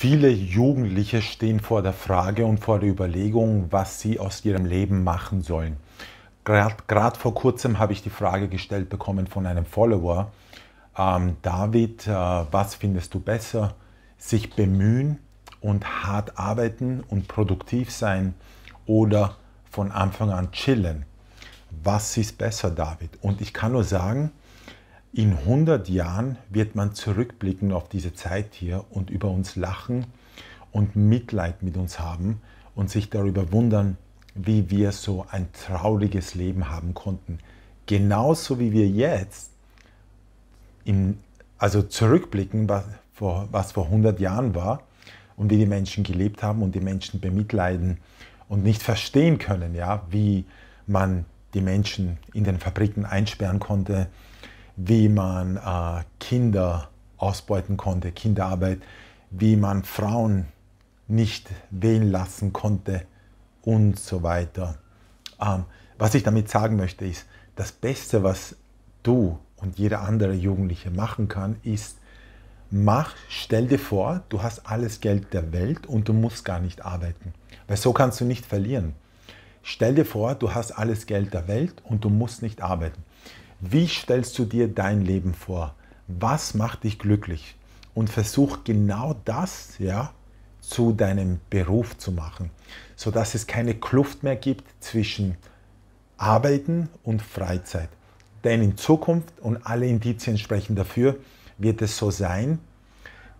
Viele Jugendliche stehen vor der Frage und vor der Überlegung, was sie aus ihrem Leben machen sollen. Gerade vor kurzem habe ich die Frage gestellt bekommen von einem Follower, ähm, David, äh, was findest du besser? Sich bemühen und hart arbeiten und produktiv sein oder von Anfang an chillen? Was ist besser, David? Und ich kann nur sagen, in 100 Jahren wird man zurückblicken auf diese Zeit hier und über uns lachen und Mitleid mit uns haben und sich darüber wundern, wie wir so ein trauriges Leben haben konnten. Genauso wie wir jetzt, in, also zurückblicken, was vor, was vor 100 Jahren war und wie die Menschen gelebt haben und die Menschen bemitleiden und nicht verstehen können, ja, wie man die Menschen in den Fabriken einsperren konnte, wie man äh, Kinder ausbeuten konnte, Kinderarbeit, wie man Frauen nicht wählen lassen konnte und so weiter. Ähm, was ich damit sagen möchte ist, das Beste, was du und jeder andere Jugendliche machen kann, ist, mach, stell dir vor, du hast alles Geld der Welt und du musst gar nicht arbeiten, weil so kannst du nicht verlieren. Stell dir vor, du hast alles Geld der Welt und du musst nicht arbeiten. Wie stellst du dir dein Leben vor? Was macht dich glücklich? Und versuch genau das ja, zu deinem Beruf zu machen, sodass es keine Kluft mehr gibt zwischen Arbeiten und Freizeit. Denn in Zukunft, und alle Indizien sprechen dafür, wird es so sein,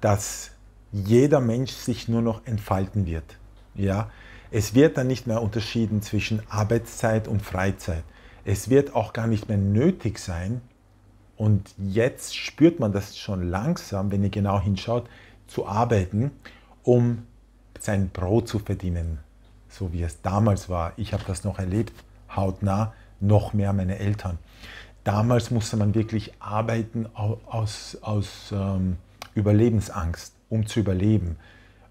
dass jeder Mensch sich nur noch entfalten wird. Ja? Es wird dann nicht mehr unterschieden zwischen Arbeitszeit und Freizeit es wird auch gar nicht mehr nötig sein. Und jetzt spürt man das schon langsam, wenn ihr genau hinschaut, zu arbeiten, um sein Brot zu verdienen, so wie es damals war. Ich habe das noch erlebt, hautnah, noch mehr meine Eltern. Damals musste man wirklich arbeiten aus, aus ähm, Überlebensangst, um zu überleben,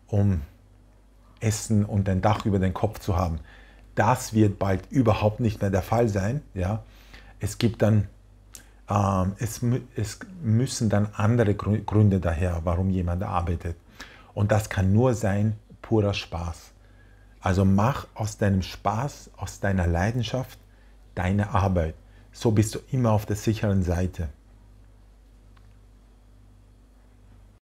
um Essen und ein Dach über den Kopf zu haben. Das wird bald überhaupt nicht mehr der Fall sein. Ja? Es gibt dann, ähm, es, es müssen dann andere Gründe daher, warum jemand arbeitet. Und das kann nur sein purer Spaß. Also mach aus deinem Spaß, aus deiner Leidenschaft deine Arbeit. So bist du immer auf der sicheren Seite.